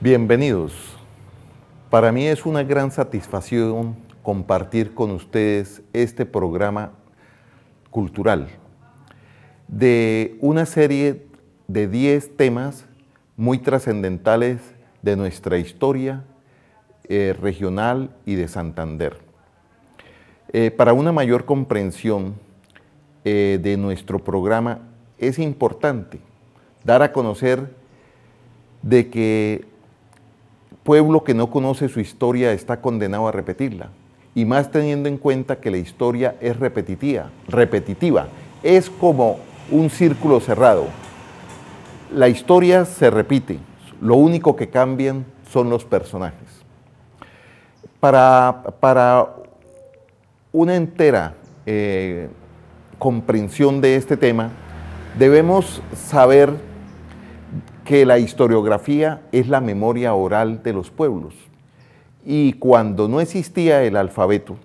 Bienvenidos. Para mí es una gran satisfacción compartir con ustedes este programa cultural de una serie de 10 temas muy trascendentales de nuestra historia eh, regional y de Santander. Eh, para una mayor comprensión eh, de nuestro programa es importante dar a conocer de que pueblo que no conoce su historia está condenado a repetirla, y más teniendo en cuenta que la historia es repetitiva, repetitiva, es como un círculo cerrado. La historia se repite, lo único que cambian son los personajes. Para, para una entera eh, comprensión de este tema, debemos saber que la historiografía es la memoria oral de los pueblos. Y cuando no existía el alfabeto,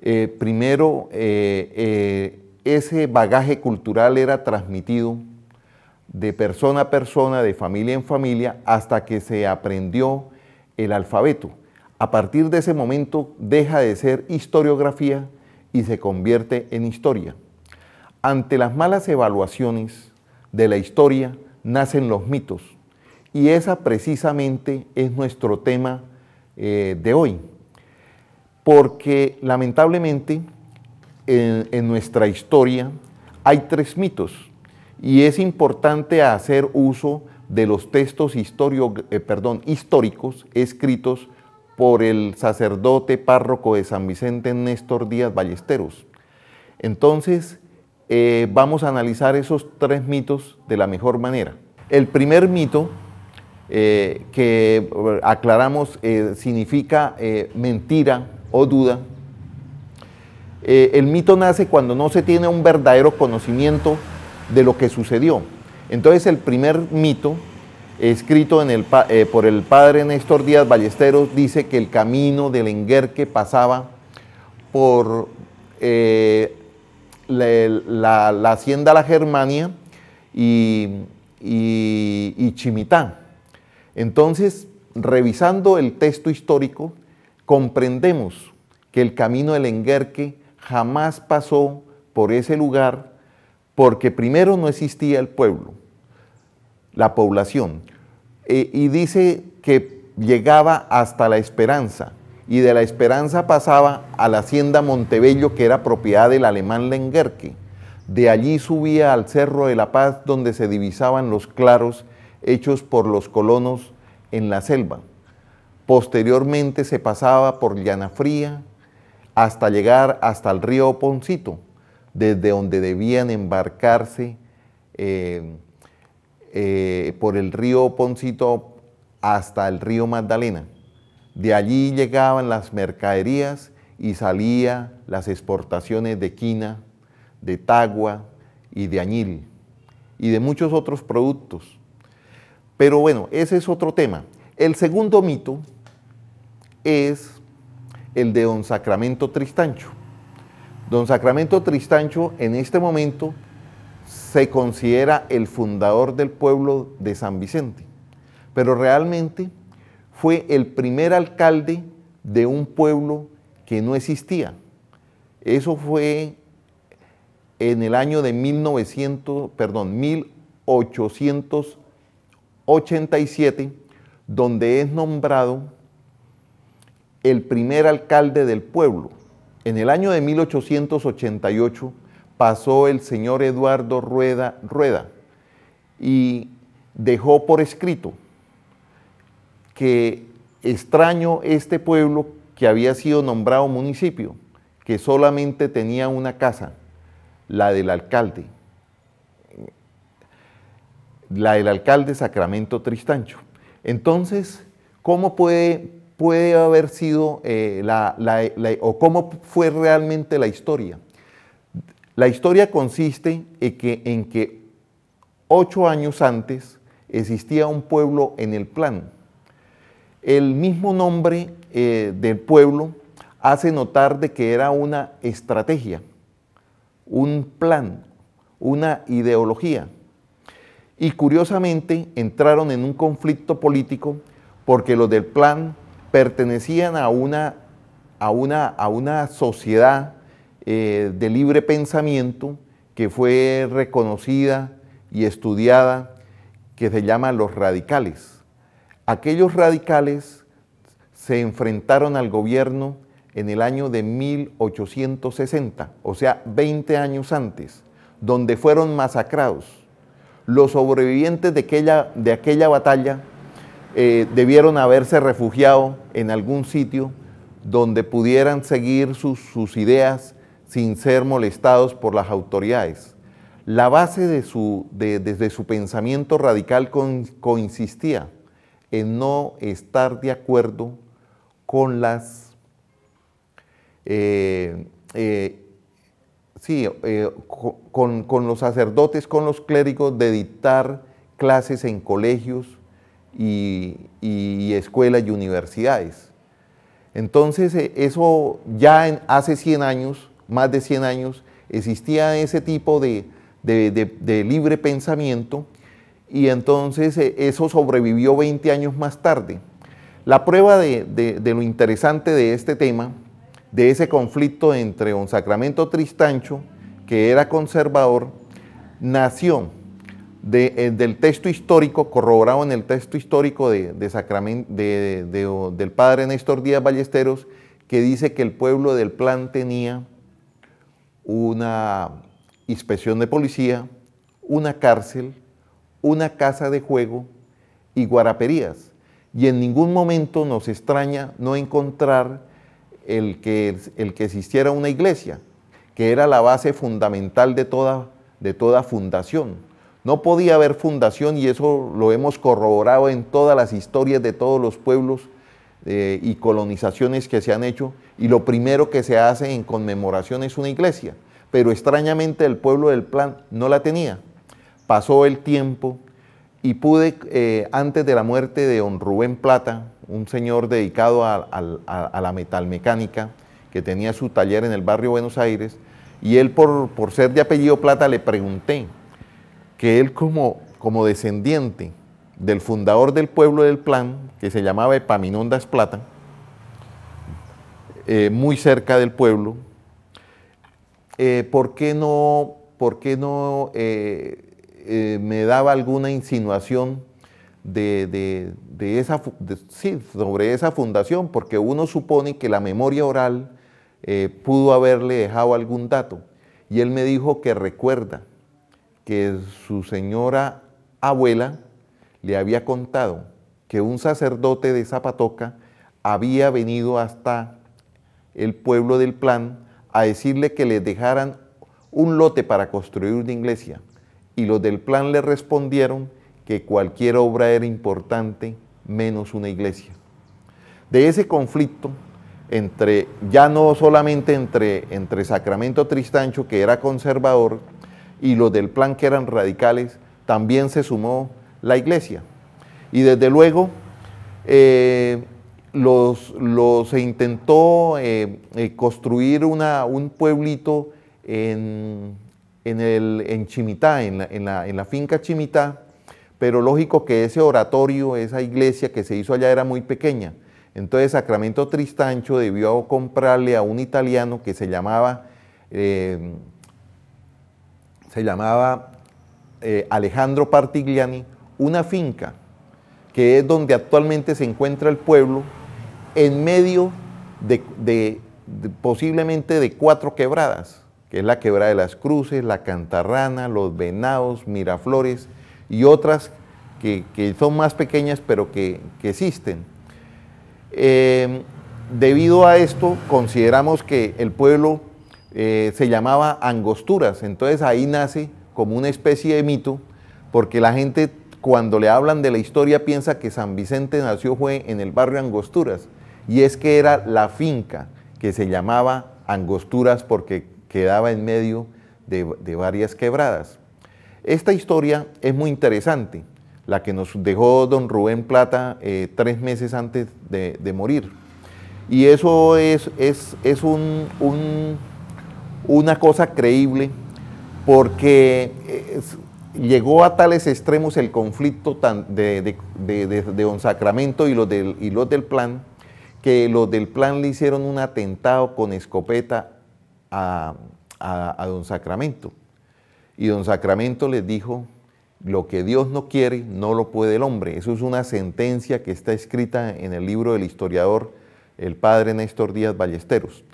eh, primero eh, eh, ese bagaje cultural era transmitido de persona a persona, de familia en familia, hasta que se aprendió el alfabeto. A partir de ese momento deja de ser historiografía y se convierte en historia. Ante las malas evaluaciones de la historia, nacen los mitos. Y esa precisamente es nuestro tema eh, de hoy. Porque lamentablemente en, nuestra historia hay tres mitos y es importante hacer uso de los textos eh, perdón, históricos escritos por el sacerdote párroco de San Vicente Néstor Díaz Ballesteros. Entonces, eh, vamos a analizar esos tres mitos de la mejor manera. El primer mito eh, que eh, aclaramos significa mentira o duda. el mito nace cuando no se tiene un verdadero conocimiento de lo que sucedió. Entonces el primer mito escrito por el padre Néstor Díaz Ballesteros, dice que el camino del Enguerque pasaba por la, hacienda La Germania y, y, Chimitá. Entonces, revisando el texto histórico, comprendemos que el camino del Enguerque jamás pasó por ese lugar porque primero no existía el pueblo, la población, eh, y dice que llegaba hasta la esperanza, y de la Esperanza pasaba a la hacienda Montebello, que era propiedad del alemán Lenguerque. De allí subía al Cerro de la Paz, donde se divisaban los claros hechos por los colonos en la selva. Posteriormente se pasaba por Llana Fría hasta llegar hasta el río Poncito, desde donde debían embarcarse eh, eh, por el río Poncito hasta el río Magdalena. De allí llegaban las mercaderías y salían las exportaciones de quina, de tagua y de añil y de muchos otros productos. Pero bueno, ese es otro tema. El segundo mito es el de don Sacramento Tristancho. Don Sacramento Tristancho en este momento se considera el fundador del pueblo de San Vicente, pero realmente fue el primer alcalde de un pueblo que no existía. Eso fue en el año de 1900, perdón, 1887, donde es nombrado el primer alcalde del pueblo. En el año de 1888 pasó el señor Eduardo Rueda Rueda y dejó por escrito que extraño este pueblo que había sido nombrado municipio, que solamente tenía una casa, la del alcalde, la del alcalde Sacramento Tristancho. Entonces, ¿cómo puede, puede haber sido eh, o cómo fue realmente la historia? La historia consiste en que, en que ocho años antes existía un pueblo en el plan, el mismo nombre eh, del pueblo hace notar de que era una estrategia, un plan, una ideología. Y curiosamente entraron en un conflicto político porque los del plan pertenecían a una, a una, a una sociedad eh, de libre pensamiento que fue reconocida y estudiada, que se llama los radicales Aquellos radicales se enfrentaron al gobierno en el año de 1860, o sea, 20 años antes, donde fueron masacrados. Los sobrevivientes de aquella, de aquella batalla eh, debieron haberse refugiado en algún sitio donde pudieran seguir sus, ideas sin ser molestados por las autoridades. La base de su, desde su pensamiento radical consistía en no estar de acuerdo con las eh, eh, sí, eh, con, los sacerdotes, con los clérigos, de dictar clases en colegios y, escuelas y universidades. Entonces, eso ya hace 100 años, más de 100 años, existía ese tipo de libre pensamiento y entonces eh, eso sobrevivió 20 años más tarde. La prueba de, lo interesante de este tema, de ese conflicto entre un Sacramento Tristancho, que era conservador, nació eh, del texto histórico, corroborado en el texto histórico de, del padre Néstor Díaz Ballesteros, que dice que el pueblo del plan tenía una inspección de policía, una cárcel, una casa de juego y guaraperías. Y en ningún momento nos extraña no encontrar el que, el que existiera una iglesia, que era la base fundamental de toda, de toda fundación. No podía haber fundación y eso lo hemos corroborado en todas las historias de todos los pueblos eh, y colonizaciones que se han hecho. Y lo primero que se hace en conmemoración es una iglesia. Pero extrañamente el pueblo del plan no la tenía pasó el tiempo y pude, eh, antes de la muerte de don Rubén Plata, un señor dedicado a, la metalmecánica, que tenía su taller en el barrio Buenos Aires, y él por, ser de apellido Plata le pregunté que él como, descendiente del fundador del pueblo del plan, que se llamaba Epaminondas Plata, eh, muy cerca del pueblo, eh, ¿por qué no, por qué no eh, me daba alguna insinuación de, sobre esa fundación, porque uno supone que la memoria oral eh, pudo haberle dejado algún dato. Y él me dijo que recuerda que su señora abuela le había contado que un sacerdote de Zapatoca había venido hasta el pueblo del plan a decirle que le dejaran un lote para construir una iglesia y los del plan le respondieron que cualquier obra era importante menos una iglesia. De ese conflicto, entre, ya no solamente entre, entre Sacramento Tristancho, que era conservador, y los del plan que eran radicales, también se sumó la iglesia. Y desde luego eh, los, se intentó eh, eh, construir una, un pueblito en, en, el, en Chimitá, en la, finca Chimitá, pero lógico que ese oratorio, esa iglesia que se hizo allá era muy pequeña. Entonces Sacramento Tristancho debió comprarle a un italiano que se llamaba, eh, se llamaba eh, Alejandro Partigliani una finca que es donde actualmente se encuentra el pueblo en medio de posiblemente de cuatro quebradas que es la Quebrada de las Cruces, la Cantarrana, los Venados, Miraflores y otras que, son más pequeñas pero que, existen. Eh, debido a esto, consideramos que el pueblo eh, se llamaba angosturas, entonces ahí nace como una especie de mito, porque la gente cuando le hablan de la historia piensa que San Vicente nació fue en el barrio Angosturas, y es que era la finca que se llamaba Angosturas porque quedaba en medio de, varias quebradas. Esta historia es muy interesante, la que nos dejó don Rubén Plata eh, tres meses antes de, morir. Y eso es, es, un, una cosa creíble porque eh, llegó a tales extremos el conflicto de, don Sacramento y los, del, y los del plan, que los del plan le hicieron un atentado con escopeta a, don Sacramento. Y don Sacramento les dijo, lo que Dios no quiere, no lo puede el hombre. Eso es una sentencia que está escrita en el libro del historiador, el padre Néstor Díaz Ballesteros.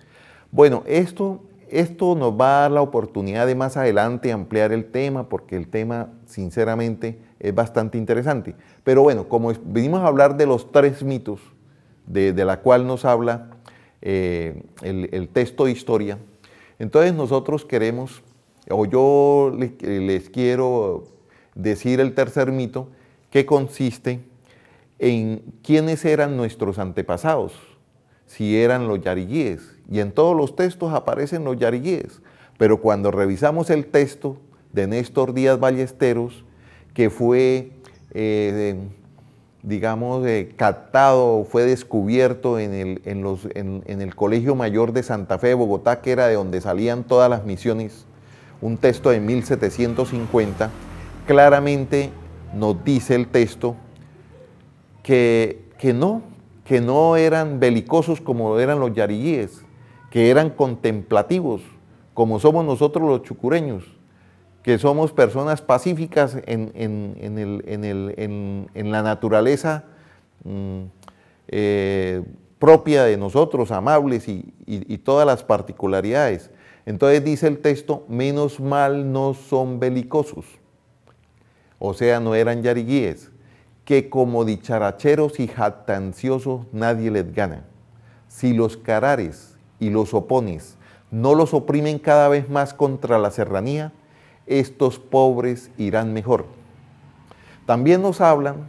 Bueno, esto, esto nos va a dar la oportunidad de más adelante ampliar el tema, porque el tema, sinceramente, es bastante interesante. Pero bueno, como venimos a hablar de los tres mitos, de, la cual nos habla eh, el, el texto de historia, entonces nosotros queremos, o yo les quiero decir el tercer mito, que consiste en quiénes eran nuestros antepasados, si eran los yariguíes. Y en todos los textos aparecen los yariguíes, pero cuando revisamos el texto de Néstor Díaz Ballesteros, que fue eh, digamos, eh, captado, fue descubierto en el, en, el, Colegio Mayor de Santa Fe de Bogotá, que era de donde salían todas las misiones, un texto de 1750, claramente nos dice el texto que, que no, que no eran belicosos como eran los yariguíes, que eran contemplativos, como somos nosotros los chucureños, que somos personas pacíficas en, la naturaleza mm, eh, propia de nosotros, amables y, y, todas las particularidades. Entonces dice el texto, menos mal no son belicosos, o sea, no eran yariguíes, que como dicharacheros y jactanciosos nadie les gana. Si los carares y los opones no los oprimen cada vez más contra la serranía, estos pobres irán mejor. También nos hablan,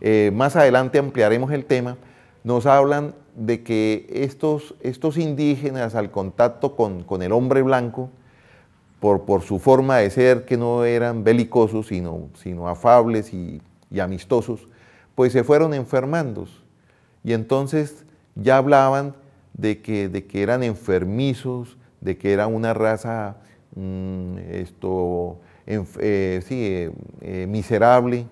eh, más adelante ampliaremos el tema, nos hablan de que estos, estos indígenas al contacto con, el hombre blanco, por, por, su forma de ser, que no eran belicosos, sino, sino afables y, amistosos, pues se fueron enfermando. Y entonces ya hablaban de que, de que eran enfermizos, de que era una raza Mm, esto, eh, sí, eh, eh, miserable,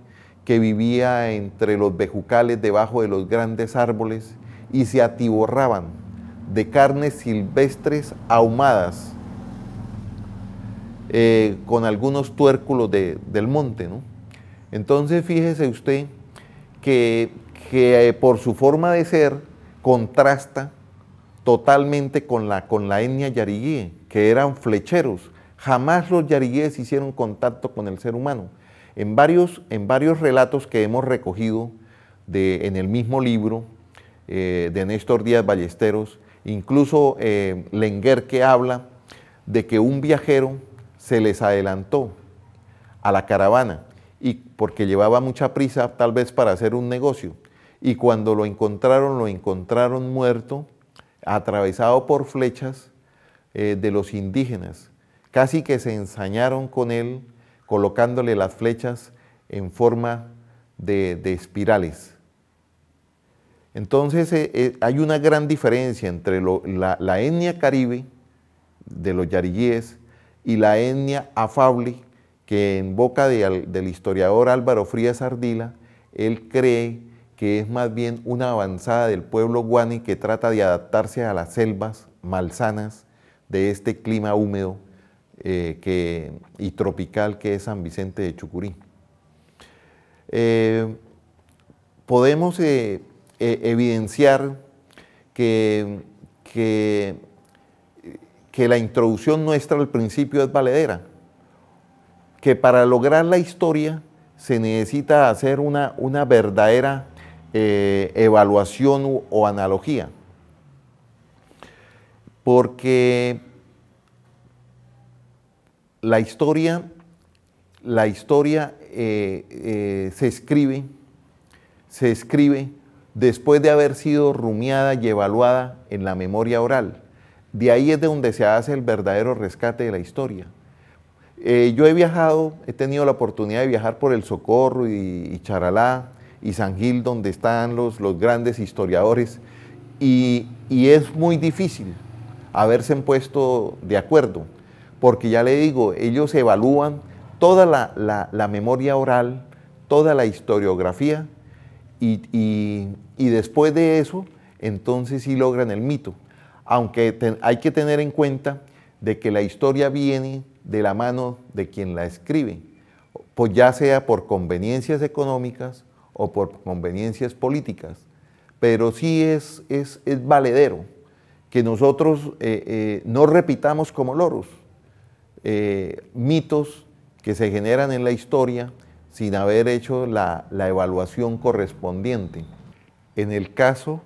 que vivía entre los bejucales debajo de los grandes árboles y se atiborraban de carnes silvestres ahumadas con algunos tuérculos del monte. ¿no? Entonces fíjese usted que, por su forma de ser contrasta totalmente con la, con la etnia yariguí que eran flecheros. Jamás los yariguíes hicieron contacto con el ser humano. En varios, en varios relatos que hemos recogido de, en el mismo libro eh, de Néstor Díaz Ballesteros, incluso eh, Lenguer que habla de que un viajero se les adelantó a la caravana y porque llevaba mucha prisa tal vez para hacer un negocio y cuando lo encontraron lo encontraron muerto, atravesado por flechas eh, de los indígenas. Casi que se ensañaron con él colocándole las flechas en forma de, espirales. Entonces eh, eh, hay una gran diferencia entre la, etnia caribe de los yariguíes y la etnia afable que en boca del historiador Álvaro Frías Ardila, él cree que es más bien una avanzada del pueblo guani que trata de adaptarse a las selvas malsanas de este clima húmedo eh, y tropical que es San Vicente de Chucurí. Eh, podemos eh, e, evidenciar que, que, la introducción nuestra al principio es valedera, que para lograr la historia se necesita hacer una, verdadera evaluación o analogía porque la historia, la historia eh, eh, se escribe, se escribe después de haber sido rumiada y evaluada en la memoria oral. De ahí es de donde se hace el verdadero rescate de la historia. Eh, yo he viajado, he tenido la oportunidad de viajar por El Socorro y, Charalá y San Gil, donde están los, grandes historiadores, y es muy difícil, haberse puesto de acuerdo, porque ya le digo, ellos evalúan toda la, memoria oral, toda la historiografía, y, después de eso, entonces sí logran el mito. Aunque hay que tener en cuenta de que la historia viene de la mano de quien la escribe, pues ya sea por conveniencias económicas o por conveniencias políticas, pero sí es, es, es valedero que nosotros eh, eh, no repitamos como loros eh, mitos que se generan en la historia sin haber hecho la evaluación correspondiente. En el caso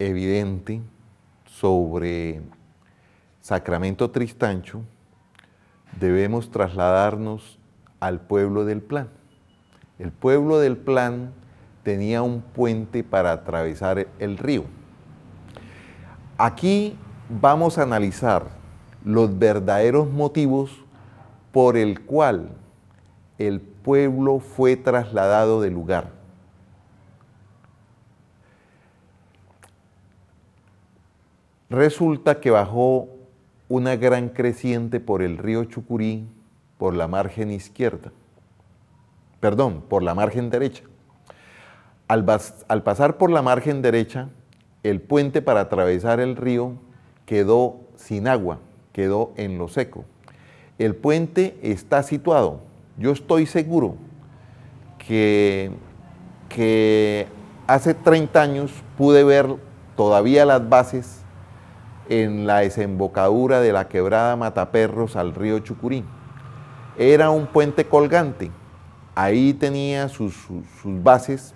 evidente sobre Sacramento Tristancho, debemos trasladarnos al pueblo del plan. El pueblo del plan tenía un puente para atravesar el río Aquí vamos a analizar los verdaderos motivos por el cual el pueblo fue trasladado de lugar. Resulta que bajó una gran creciente por el río Chucurí, por la margen izquierda, perdón, por la margen derecha. al pasar por la margen derecha, el puente para atravesar el río quedó sin agua, quedó en lo seco. El puente está situado, yo estoy seguro que, que hace 30 años pude ver todavía las bases en la desembocadura de la quebrada Mataperros al río Chucurí. Era un puente colgante, ahí tenía sus bases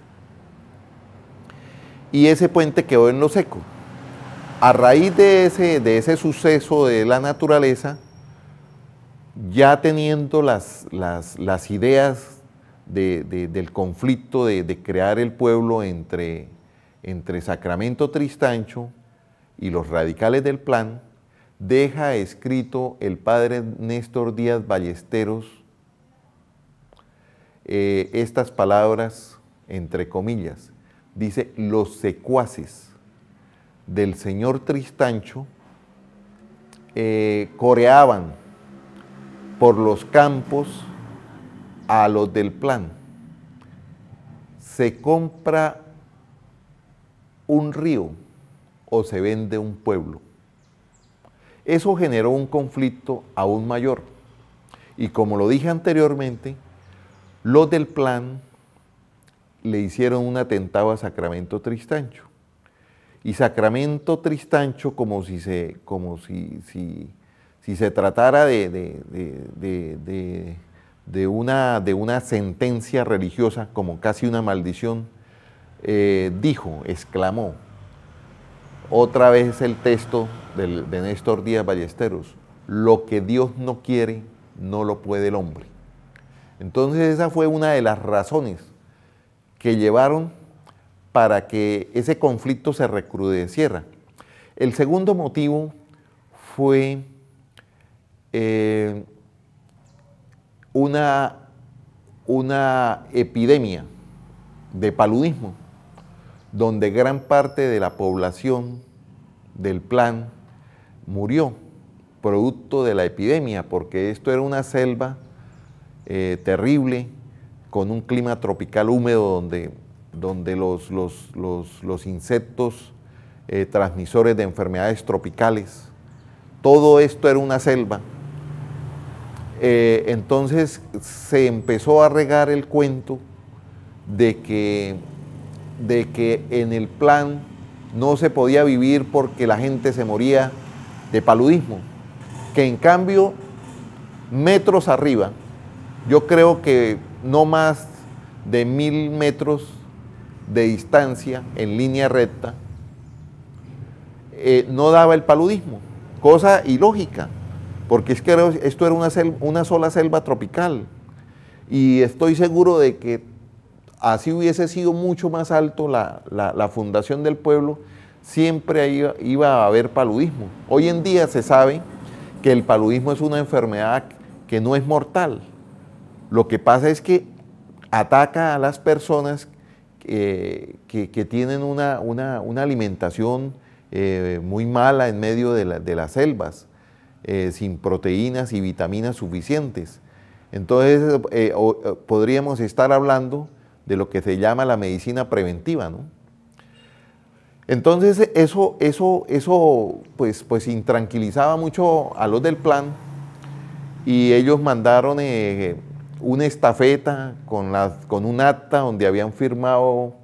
y ese puente quedó en lo seco. A raíz de ese, de ese suceso de la naturaleza, ya teniendo las, las, ideas del conflicto de, crear el pueblo entre, entre Sacramento Tristancho y los radicales del plan, deja escrito el padre Néstor Díaz Ballesteros eh, estas palabras entre comillas dice los secuaces del señor Tristancho eh, coreaban por los campos a los del plan. Se compra un río o se vende un pueblo. Eso generó un conflicto aún mayor. Y como lo dije anteriormente, los del plan le hicieron un atentado a Sacramento Tristancho. Y Sacramento Tristancho, como si se, como si, si, si se tratara de, de, de, una, de, una, sentencia religiosa, como casi una maldición, eh, dijo, exclamó, otra vez el texto de Néstor Díaz Ballesteros, lo que Dios no quiere, no lo puede el hombre. Entonces esa fue una de las razones que llevaron para que ese conflicto se recrudeciera. El segundo motivo fue eh, una, una epidemia de paludismo, donde gran parte de la población del plan murió, producto de la epidemia, porque esto era una selva eh, terrible, con un clima tropical húmedo donde, donde los, los, insectos eh, transmisores de enfermedades tropicales, todo esto era una selva. Eh, entonces se empezó a regar el cuento de que, de que en el plan no se podía vivir porque la gente se moría de paludismo, que en cambio metros arriba, yo creo que no más de mil metros de distancia en línea recta, eh, no daba el paludismo. Cosa ilógica, porque es que esto era una, una sola selva tropical. Y estoy seguro de que así hubiese sido mucho más alto la, fundación del pueblo, siempre iba a haber paludismo. Hoy en día se sabe que el paludismo es una enfermedad que no es mortal, lo que pasa es que ataca a las personas que, tienen una, alimentación eh, muy mala en medio de, las selvas, eh, sin proteínas y vitaminas suficientes. Entonces eh, podríamos estar hablando de lo que se llama la medicina preventiva, ¿no? Entonces eso, eso, eso pues, pues intranquilizaba mucho a los del plan y ellos mandaron una estafeta con, un acta donde habían firmado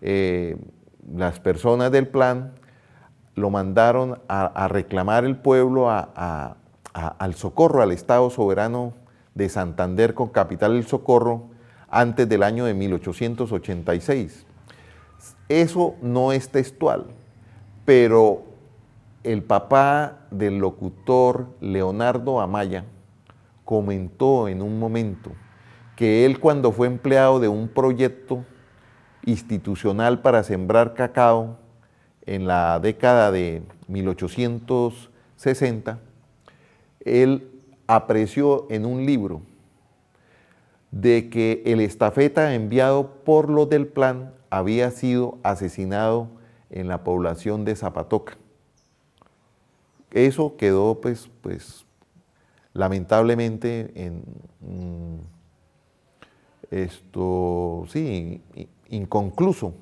eh, las personas del plan, lo mandaron a, reclamar el pueblo al socorro, al Estado soberano de Santander con capital del socorro, antes del año de 1886. Eso no es textual, pero el papá del locutor Leonardo Amaya comentó en un momento que él cuando fue empleado de un proyecto institucional para sembrar cacao en la década de 1860, él apreció en un libro de que el estafeta enviado por los del plan había sido asesinado en la población de Zapatoca. Eso quedó pues, pues lamentablemente en... Mm, esto, sí, inconcluso.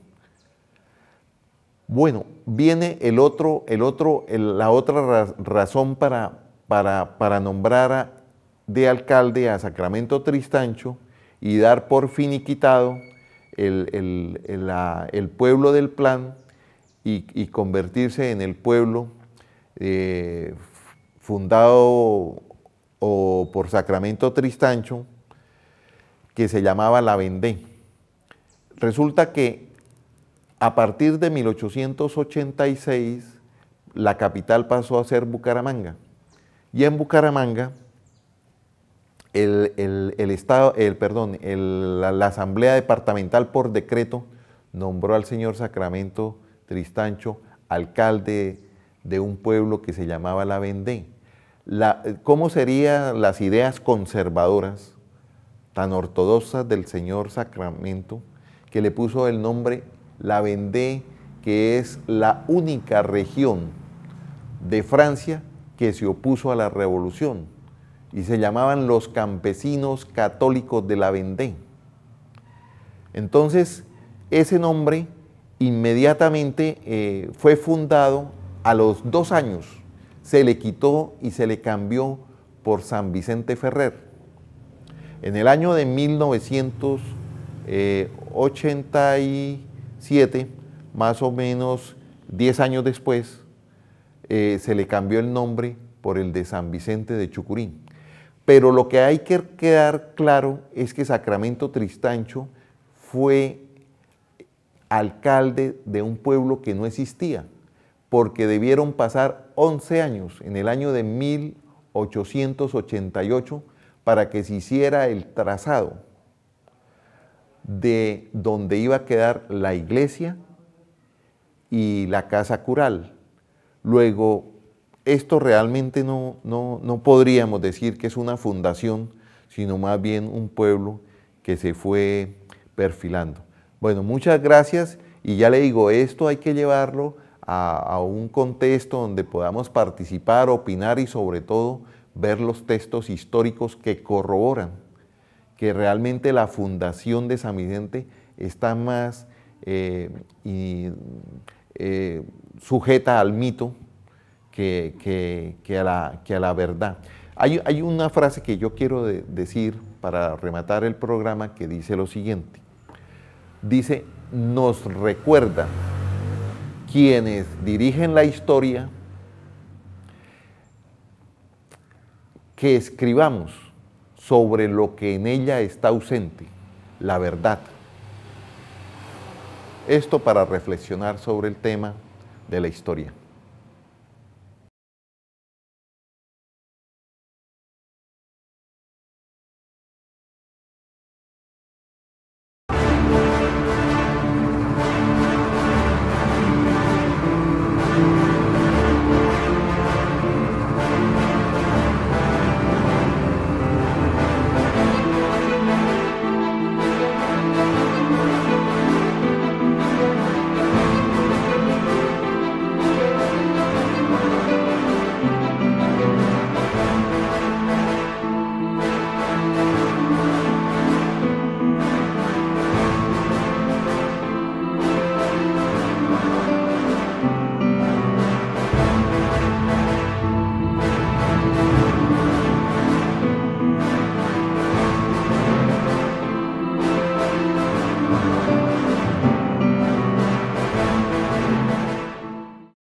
Bueno, viene el otro, el otro, la otra razón para, para, nombrar de alcalde a Sacramento Tristancho y dar por finiquitado el, el, el pueblo del plan y, convertirse en el pueblo eh, fundado o por Sacramento Tristancho que se llamaba La Vendée. Resulta que a partir de 1886 la capital pasó a ser Bucaramanga. Y en Bucaramanga el, Estado, el, perdón, la, Asamblea Departamental por decreto nombró al señor Sacramento Tristancho alcalde de un pueblo que se llamaba La Vendée. ¿Cómo serían las ideas conservadoras tan ortodoxa del Señor Sacramento, que le puso el nombre La Vendée, que es la única región de Francia que se opuso a la revolución y se llamaban los campesinos católicos de la Vendée. Entonces, ese nombre inmediatamente eh, fue fundado a los dos años, se le quitó y se le cambió por San Vicente Ferrer en el año de 1987, eh, más o menos 10 años después, eh, se le cambió el nombre por el de San Vicente de Chucurín. Pero lo que hay que quedar claro es que Sacramento Tristancho fue alcalde de un pueblo que no existía, porque debieron pasar 11 años, en el año de 1888, para que se hiciera el trazado de donde iba a quedar la iglesia y la casa cural. Luego, esto realmente no, no, podríamos decir que es una fundación, sino más bien un pueblo que se fue perfilando. Bueno, muchas gracias y ya le digo, esto hay que llevarlo a, a un contexto donde podamos participar, opinar y sobre todo ver los textos históricos que corroboran que realmente la fundación de San Vicente está más eh, eh, sujeta al mito que, que, a, la, verdad. Hay, una frase que yo quiero decir para rematar el programa que dice lo siguiente. Dice, nos recuerda quienes dirigen la historia que escribamos sobre lo que en ella está ausente, la verdad. Esto para reflexionar sobre el tema de la historia.